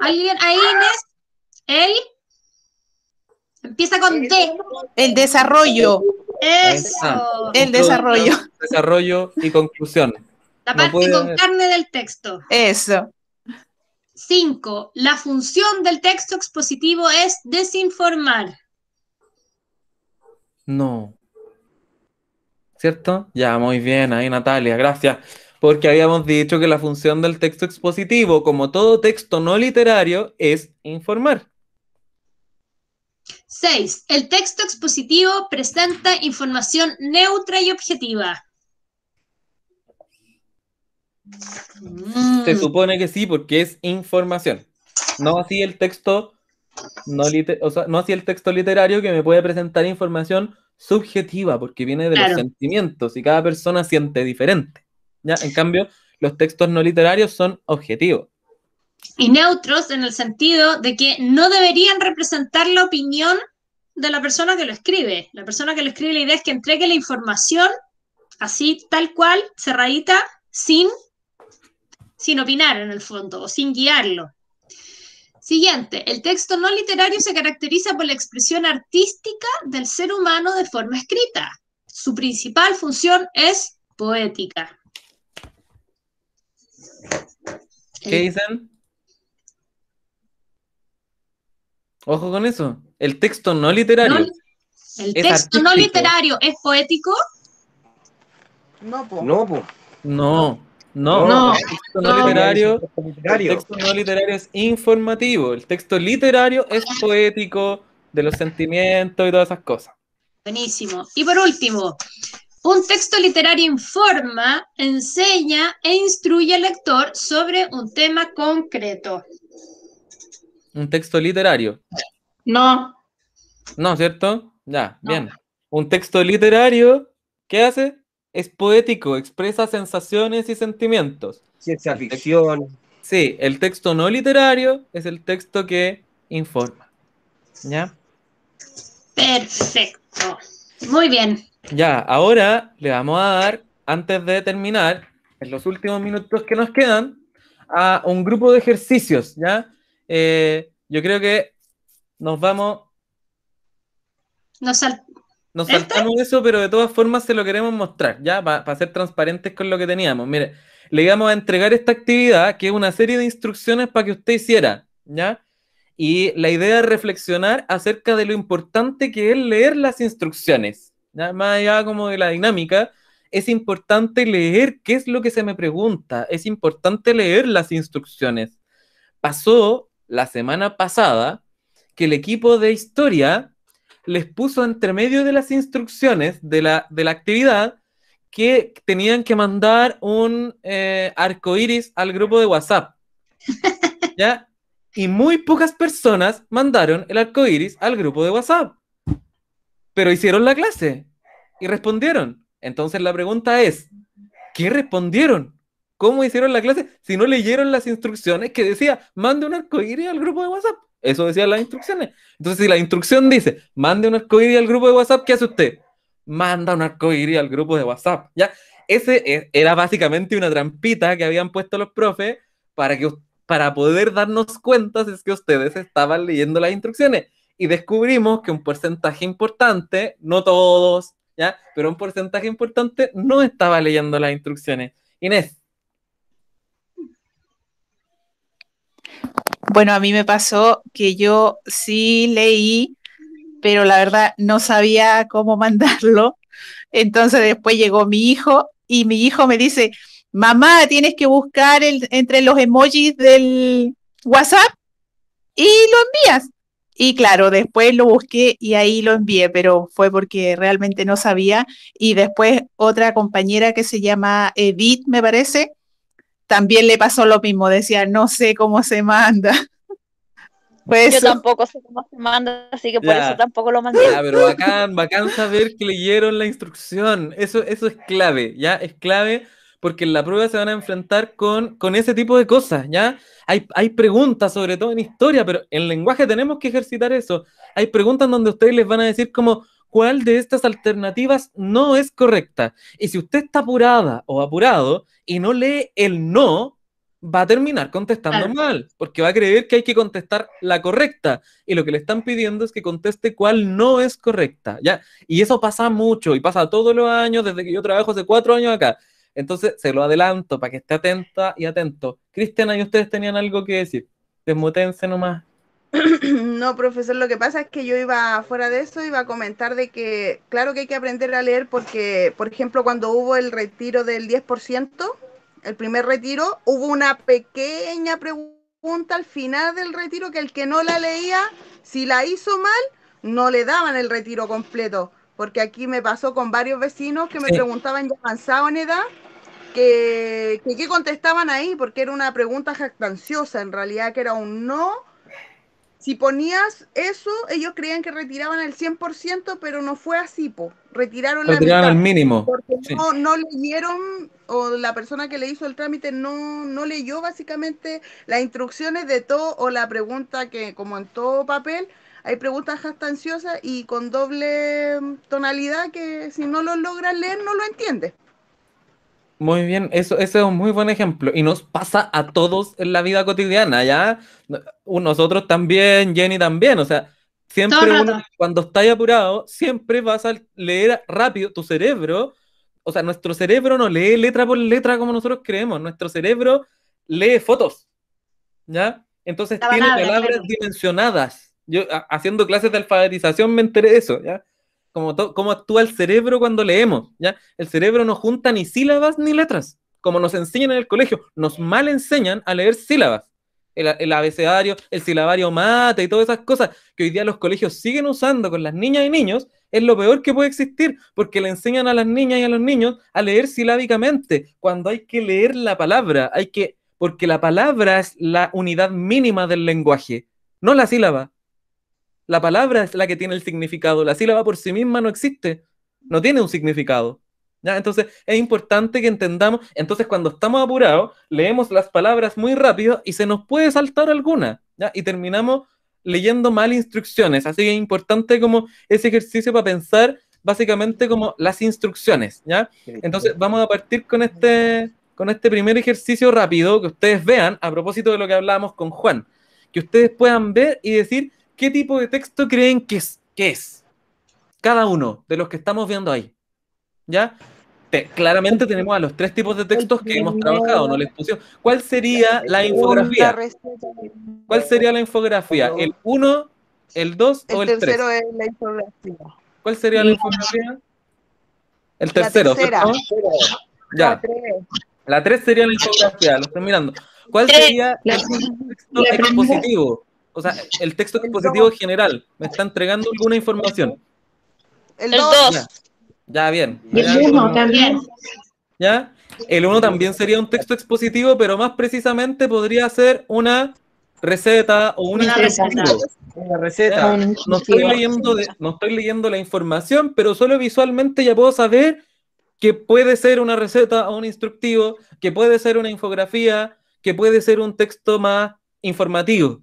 ¿Alguien ahí, Inés? ¿El? Empieza con D. El desarrollo. Eso. El desarrollo. Desarrollo y conclusión. La parte con carne del texto. Eso. Cinco, La función del texto expositivo es desinformar. No. ¿Cierto? Ya, muy bien, ahí Natalia, gracias. Porque habíamos dicho que la función del texto expositivo, como todo texto no literario, es informar. Seis, El texto expositivo presenta información neutra y objetiva. Mm. Se supone que sí, porque es información. No así el texto, no, no así el texto literario que me puede presentar información subjetiva, porque viene de los sentimientos y cada persona siente diferente. ¿ya? En cambio, los textos no literarios son objetivos. Y neutros en el sentido de que no deberían representar la opinión de la persona que lo escribe. La persona que lo escribe la idea es que entregue la información así, tal cual, cerradita, sin sin opinar en el fondo o sin guiarlo. Siguiente, el texto no literario se caracteriza por la expresión artística del ser humano de forma escrita. Su principal función es poética. ¿Qué dicen? Ojo con eso. El texto no literario. el texto no literario es poético. No, po. No, po. No. No, el texto no, literario, es informativo. El texto literario es poético, de los sentimientos y todas esas cosas. Buenísimo. Y por último, un texto literario informa, enseña e instruye al lector sobre un tema concreto. ¿Un texto literario? No. No, ¿cierto? Ya, bien. Un texto literario, ¿qué hace? es poético, expresa sensaciones y sentimientos. Sí, el texto no literario es el texto que informa. ¿Ya? Perfecto. Muy bien. Ya, ahora le vamos a dar, antes de terminar, en los últimos minutos que nos quedan, a un grupo de ejercicios, ¿ya? Eh, yo creo que nos vamos... Nos, saltamos. Nos saltamos eso, pero de todas formas se lo queremos mostrar, ya, para ser transparentes con lo que teníamos. Mire, le íbamos a entregar esta actividad, que es una serie de instrucciones para que usted hiciera, ¿ya? Y la idea es reflexionar acerca de lo importante que es leer las instrucciones. ¿ya? Más allá como de la dinámica, es importante leer qué es lo que se me pregunta, es importante leer las instrucciones. Pasó la semana pasada que el equipo de historia les puso entre medio de las instrucciones de la, de la actividad que tenían que mandar un eh, arco iris al grupo de WhatsApp. ¿Ya? Y muy pocas personas mandaron el arco iris al grupo de WhatsApp. Pero hicieron la clase y respondieron. Entonces la pregunta es: ¿qué respondieron? ¿Cómo hicieron la clase si no leyeron las instrucciones que decía mande un arco iris al grupo de WhatsApp? Eso decían las instrucciones. Entonces, si la instrucción dice, mande un arcoíris al grupo de WhatsApp, ¿qué hace usted? Manda un arcoíris al grupo de WhatsApp, ¿ya? Ese e, era básicamente una trampita que habían puesto los profes para, que, para poder darnos cuenta si es que ustedes estaban leyendo las instrucciones. Y descubrimos que un porcentaje importante, no todos, ¿ya? Pero un porcentaje importante no estaba leyendo las instrucciones. Inés, Bueno, a mí me pasó que yo sí leí, pero la verdad no sabía cómo mandarlo. Entonces después llegó mi hijo y mi hijo me dice, mamá, tienes que buscar el, entre los emojis del WhatsApp y lo envías. Y claro, después lo busqué y ahí lo envié, pero fue porque realmente no sabía. Y después otra compañera que se llama Edith, me parece, también le pasó lo mismo, decía, no sé cómo se manda. Pues, Yo tampoco sé cómo se manda, así que por eso tampoco lo mandé. pero bacán, bacán saber que leyeron la instrucción. Eso, eso es clave, ya es clave porque en la prueba se van a enfrentar con, con ese tipo de cosas, ¿ya? Hay, hay, preguntas, sobre todo en historia, pero en lenguaje tenemos que ejercitar eso. Hay preguntas donde ustedes les van a decir como, cuál de estas alternativas no es correcta. Y si usted está apurada o apurado y no lee el no, va a terminar contestando mal, porque va a creer que hay que contestar la correcta. Y lo que le están pidiendo es que conteste cuál no es correcta. ¿ya? Y eso pasa mucho y pasa todos los años, desde que yo trabajo hace cuatro años acá. Entonces, se lo adelanto para que esté atenta y atento. Cristiana, ¿y ustedes tenían algo que decir? Desmutense nomás. No, profesor, lo que pasa es que yo iba fuera de eso, iba a comentar de que claro que hay que aprender a leer porque, por ejemplo, cuando hubo el retiro del 10%, el primer retiro, hubo una pequeña pregunta al final del retiro que el que no la leía, si la hizo mal, no le daban el retiro completo, porque aquí me pasó con varios vecinos que me preguntaban ya avanzado en edad que, que, contestaban ahí, porque era una pregunta jactanciosa, en realidad que era un no si ponías eso, ellos creían que retiraban el 100%, pero no fue así, po. Retiraron, la mitad, mínimo. Porque no, no, leyeron, o la persona que le hizo el trámite no, no leyó básicamente las instrucciones de todo, o la pregunta que, como en todo papel, hay preguntas ansiosas y con doble tonalidad que si no lo logras leer, no lo entiendes. Muy bien, eso, ese es un muy buen ejemplo y nos pasa a todos en la vida cotidiana, ¿ya? Nosotros también, Jenny también, o sea, siempre cuando estás apurado, siempre vas a leer rápido tu cerebro, o sea, nuestro cerebro no lee letra por letra como nosotros creemos, nuestro cerebro lee fotos, ¿ya? Entonces tiene palabras dimensionadas. Yo haciendo clases de alfabetización me enteré de eso, ¿ya? como cómo actúa el cerebro cuando leemos, ¿ya? El cerebro no junta ni sílabas ni letras, como nos enseñan en el colegio, nos mal enseñan a leer sílabas. El, abecedario, el silabario mate y todas esas cosas que hoy día los colegios siguen usando con las niñas y niños, es lo peor que puede existir, porque le enseñan a las niñas y a los niños a leer silábicamente, cuando hay que leer la palabra, hay que, porque la palabra es la unidad mínima del lenguaje, no la sílaba. La palabra es la que tiene el significado. La sílaba por sí misma no existe. No tiene un significado. ¿ya? Entonces es importante que entendamos. Entonces cuando estamos apurados, leemos las palabras muy rápido y se nos puede saltar alguna. ¿ya? Y terminamos leyendo mal instrucciones. Así que es importante como ese ejercicio para pensar básicamente como las instrucciones. ¿ya? Entonces vamos a partir con este, con este primer ejercicio rápido que ustedes vean a propósito de lo que hablábamos con Juan. Que ustedes puedan ver y decir ¿Qué tipo de texto creen que es? Cada uno de los que estamos viendo ahí. ¿Ya? claramente tenemos a los tres tipos de textos que hemos trabajado, no les ¿Cuál sería la infografía? ¿Cuál sería la infografía? ¿El 1, el 2 o el 3? El tercero es la infografía. ¿Cuál sería la infografía? El tercero, La Ya. La 3 sería la infografía, lo estoy mirando. ¿Cuál sería el texto expositivo? O sea, el texto expositivo general me está entregando alguna información. El 2. Ya, bien. el 1 también. El 1 también sería un texto expositivo, pero más precisamente podría ser una receta o una, una receta. Una receta. No estoy, leyendo no estoy leyendo la información, pero solo visualmente ya puedo saber que puede ser una receta o un instructivo, que puede ser una infografía, que puede ser un texto más informativo.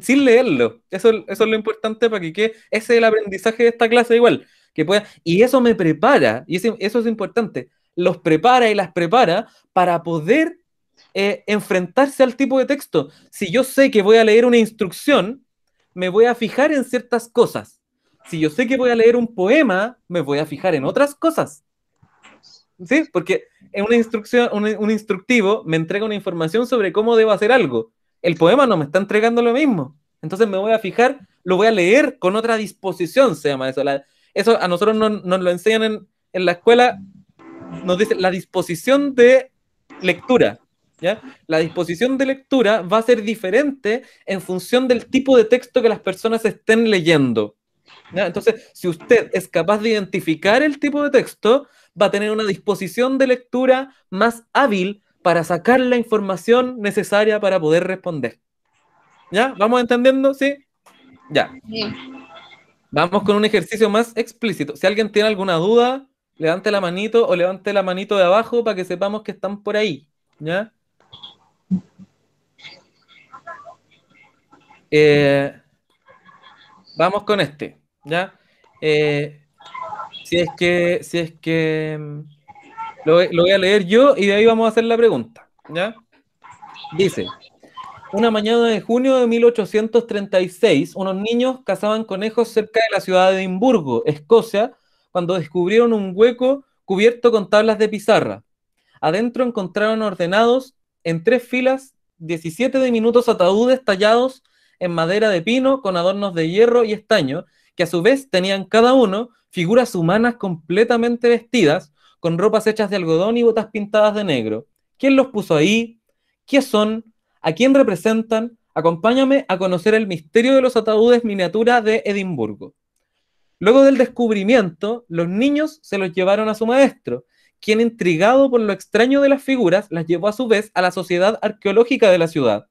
Sin leerlo. Eso, es lo importante para que, quede, ese es el aprendizaje de esta clase igual. Que pueda, y eso me prepara, y eso es importante, los prepara y las prepara para poder eh, enfrentarse al tipo de texto. Si yo sé que voy a leer una instrucción, me voy a fijar en ciertas cosas. Si yo sé que voy a leer un poema, me voy a fijar en otras cosas. ¿Sí? Porque una instrucción, un, un, instructivo me entrega una información sobre cómo debo hacer algo el poema no me está entregando lo mismo. Entonces me voy a fijar, lo voy a leer con otra disposición, se llama eso. eso a nosotros no, nos lo enseñan en, la escuela, nos dice la disposición de lectura. ¿ya? La disposición de lectura va a ser diferente en función del tipo de texto que las personas estén leyendo. Entonces, si usted es capaz de identificar el tipo de texto, va a tener una disposición de lectura más hábil para sacar la información necesaria para poder responder. ¿Ya? ¿Vamos entendiendo? ¿Sí? Ya. Vamos con un ejercicio más explícito. Si alguien tiene alguna duda, levante la manito o levante la manito de abajo para que sepamos que están por ahí. ¿Ya? Eh, vamos con este. ¿Ya? Eh, si es que, si es que mm, lo, voy a leer yo y de ahí vamos a hacer la pregunta. ¿ya? Dice, una mañana de junio de 1836, unos niños cazaban conejos cerca de la ciudad de Edimburgo, Escocia, cuando descubrieron un hueco cubierto con tablas de pizarra. Adentro encontraron ordenados en tres filas 17 diminutos ataúdes tallados en madera de pino con adornos de hierro y estaño, que a su vez tenían cada uno figuras humanas completamente vestidas, con ropas hechas de algodón y botas pintadas de negro. ¿Quién los puso ahí? ¿Qué son? ¿A quién representan? Acompáñame a conocer el misterio de los ataúdes miniatura de Edimburgo. Luego del descubrimiento, los niños se los llevaron a su maestro, quien intrigado por lo extraño de las figuras, las llevó a su vez a la Sociedad Arqueológica de la ciudad.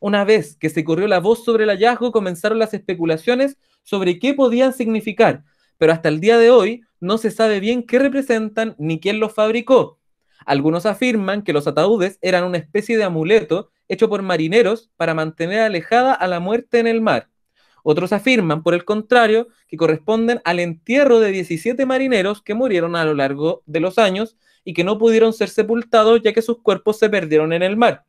Una vez que se corrió la voz sobre el hallazgo, comenzaron las especulaciones sobre qué podían significar, pero hasta el día de hoy no se sabe bien qué representan ni quién los fabricó. Algunos afirman que los ataúdes eran una especie de amuleto hecho por marineros para mantener alejada a la muerte en el mar. Otros afirman, por el contrario, que corresponden al entierro de 17 marineros que murieron a lo largo de los años y que no pudieron ser sepultados ya que sus cuerpos se perdieron en el mar.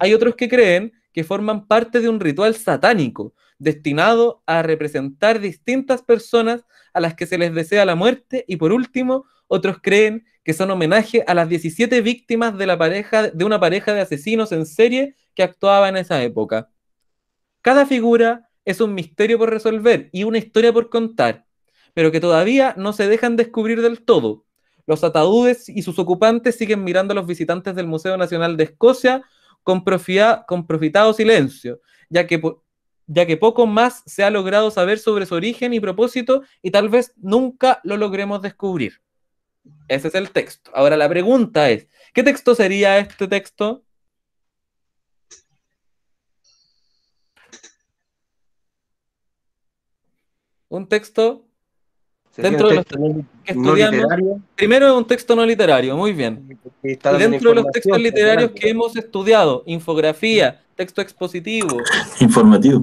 Hay otros que creen que forman parte de un ritual satánico destinado a representar distintas personas a las que se les desea la muerte y por último, otros creen que son homenaje a las 17 víctimas de, la pareja, de una pareja de asesinos en serie que actuaba en esa época. Cada figura es un misterio por resolver y una historia por contar, pero que todavía no se dejan descubrir del todo. Los ataúdes y sus ocupantes siguen mirando a los visitantes del Museo Nacional de Escocia con, con profitado silencio, ya que, ya que poco más se ha logrado saber sobre su origen y propósito y tal vez nunca lo logremos descubrir. Ese es el texto. Ahora la pregunta es, ¿qué texto sería este texto? Un texto Dentro de los que primero es un texto no literario, muy bien. dentro de los textos literarios que hemos estudiado, infografía, texto expositivo. Informativo.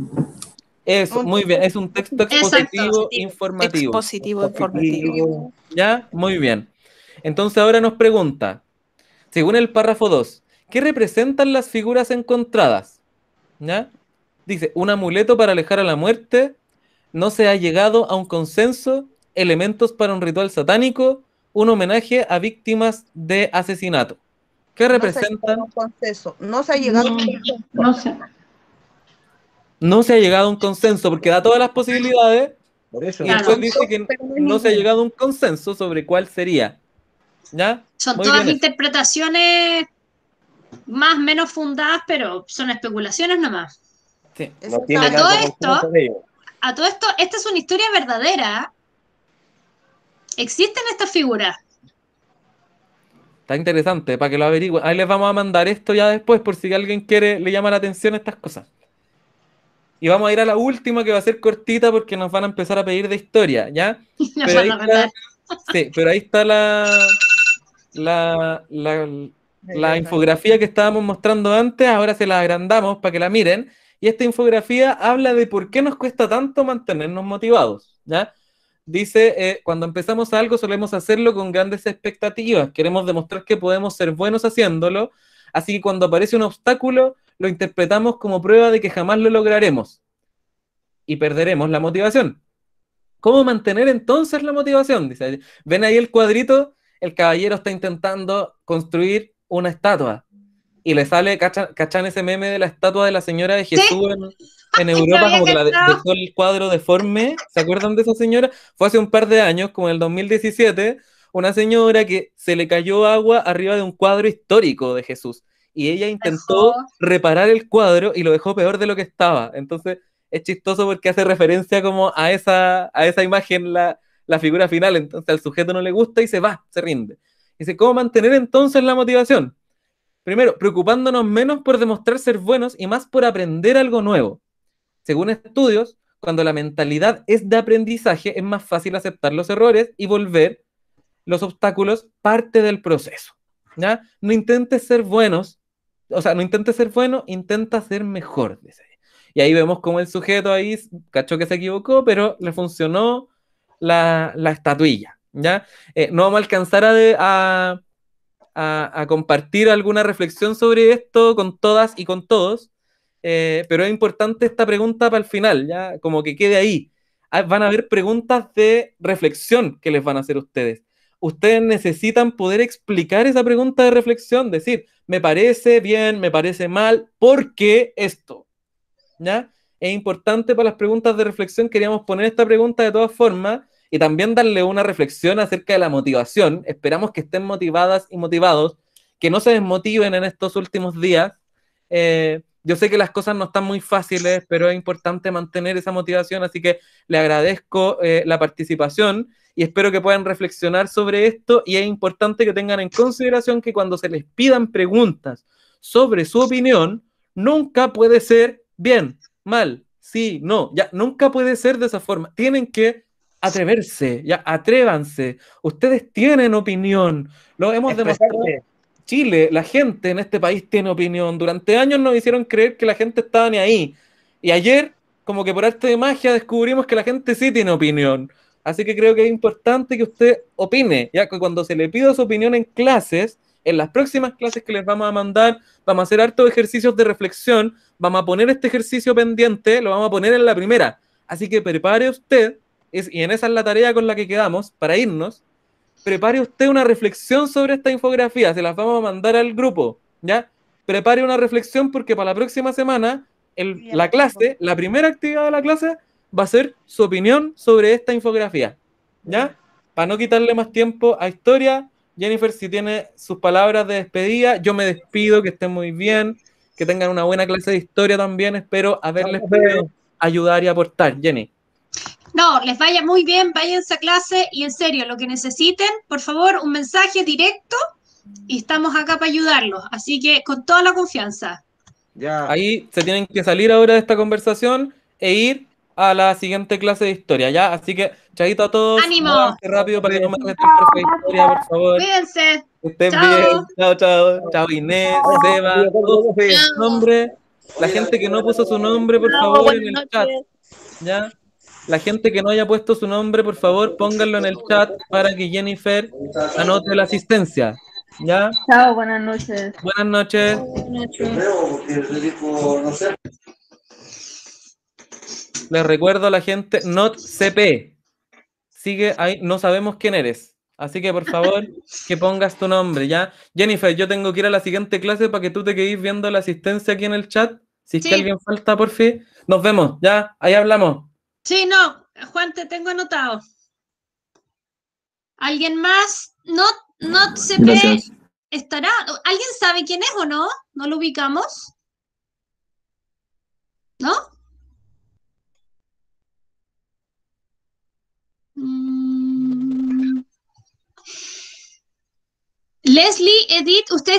Eso, muy bien, es un texto expositivo informativo. Expositivo informativo. Ya, muy bien. Entonces ahora nos pregunta, según el párrafo 2, ¿qué representan las figuras encontradas? ¿Ya? Dice, un amuleto para alejar a la muerte, no se ha llegado a un consenso elementos para un ritual satánico, un homenaje a víctimas de asesinato. ¿Qué representan? No se, ha llegado a un consenso. No se... ha llegado a un consenso porque da todas las posibilidades. Por eso. Y dice que no se ha llegado a un consenso sobre cuál sería. ¿Ya? Son todas interpretaciones más o menos fundadas, pero son especulaciones nomás. Sí. a todo esto, a todo esto, esta es una historia verdadera Existen estas figuras. Está interesante, para que lo averigüen. Ahí les vamos a mandar esto ya después, por si alguien quiere, le llama la atención estas cosas. Y vamos a ir a la última, que va a ser cortita, porque nos van a empezar a pedir de historia, ¿ya? pero, sí, pero ahí está la, la infografía que estábamos mostrando antes, ahora se la agrandamos para que la miren. Y esta infografía habla de por qué nos cuesta tanto mantenernos motivados, ¿ya? dice, eh, cuando empezamos algo solemos hacerlo con grandes expectativas, queremos demostrar que podemos ser buenos haciéndolo, así que cuando aparece un obstáculo lo interpretamos como prueba de que jamás lo lograremos y perderemos la motivación. ¿Cómo mantener entonces la motivación? Dice, ven ahí el cuadrito, el caballero está intentando construir una estatua y le sale, ¿cachan, ese meme de la estatua de la señora de Jesús en, Europa? Como que la dejó el cuadro deforme. ¿Se acuerdan de esa señora? Fue hace un par de años, como en el 2017, una señora que se le cayó agua arriba de un cuadro histórico de Jesús. Y ella intentó reparar el cuadro y lo dejó peor de lo que estaba. Entonces es chistoso porque hace referencia como a esa, a esa imagen, la, la figura final. Entonces al sujeto no le gusta y se va, se rinde. Dice, ¿cómo mantener entonces la motivación? Primero, preocupándonos menos por demostrar ser buenos y más por aprender algo nuevo. Según estudios, cuando la mentalidad es de aprendizaje, es más fácil aceptar los errores y volver los obstáculos parte del proceso. ¿ya? No intentes ser buenos, o sea, no intentes ser bueno, intenta ser mejor, Y ahí vemos cómo el sujeto ahí cachó que se equivocó, pero le funcionó la, la estatuilla. ¿ya? Eh, no vamos a alcanzar a, a, compartir alguna reflexión sobre esto con todas y con todos. Eh, pero es importante esta pregunta para el final, ya como que quede ahí. Ah, van a haber preguntas de reflexión que les van a hacer ustedes. Ustedes necesitan poder explicar esa pregunta de reflexión, decir, me parece bien, me parece mal, ¿por qué esto? ¿Ya? Es importante para las preguntas de reflexión, queríamos poner esta pregunta de todas formas, y también darle una reflexión acerca de la motivación. Esperamos que estén motivadas y motivados, que no se desmotiven en estos últimos días. Eh, yo sé que las cosas no están muy fáciles, pero es importante mantener esa motivación, así que le agradezco eh, la participación y espero que puedan reflexionar sobre esto y es importante que tengan en consideración que cuando se les pidan preguntas sobre su opinión, nunca puede ser bien, mal, sí, no, ya, nunca puede ser de esa forma. Tienen que atreverse, ya, atrévanse. Ustedes tienen opinión, lo hemos demostrado. Chile, la gente en este país tiene opinión. Durante años nos hicieron creer que la gente estaba ni ahí. Y ayer, como que por arte de magia, descubrimos que la gente sí tiene opinión. Así que creo que es importante que usted opine, ya que cuando se le pida su opinión en clases, en las próximas clases que les vamos a mandar, vamos a hacer hartos ejercicios de reflexión, vamos a poner este ejercicio pendiente, lo vamos a poner en la primera. Así que prepare usted y en esa es la tarea con la que quedamos, para irnos, prepare usted una reflexión sobre esta infografía, se las vamos a mandar al grupo, ¿ya? Prepare una reflexión porque para la próxima semana la clase, la primera actividad de la clase va a ser su opinión sobre esta infografía, ¿ya? Para no quitarle más tiempo a historia, Jennifer, si tiene sus palabras de despedida, yo me despido, que estén muy bien, que tengan una buena clase de historia también, espero haberles podido ayudar y aportar, Jenny. No, les vaya muy bien, váyanse a clase y en serio, lo que necesiten, por favor, un mensaje directo y estamos acá para ayudarlos. Así que con toda la confianza. Ya. Ahí se tienen que salir ahora de esta conversación e ir a la siguiente clase de historia, ¿ya? Así que, chaito a todos. ¡Ánimo! rápido para que no me el historia, por favor. Cuídense. chao. bien. Chao, chao. Inés, Seba, Nombre. La gente que no puso su nombre, por favor, en el chat. ¿Ya? La gente que no haya puesto su nombre, por favor, pónganlo en el chat para que Jennifer anote la asistencia. ¿Ya? Chao, buenas noches. Buenas noches. Buenas Les recuerdo a la gente, not CP. Sigue ahí, no sabemos quién eres. Así que por favor, que pongas tu nombre, ¿ya? Jennifer, yo tengo que ir a la siguiente clase para que tú te quedes viendo la asistencia aquí en el chat. Si es que alguien falta, por fin. Nos vemos, ¿ya? Ahí hablamos. Sí, no, Juan, te tengo anotado. ¿Alguien más? No, no se ve. ¿Estará? ¿Alguien sabe quién es o no? ¿No lo ubicamos? ¿No? Mm. Leslie, Edith, ¿ustedes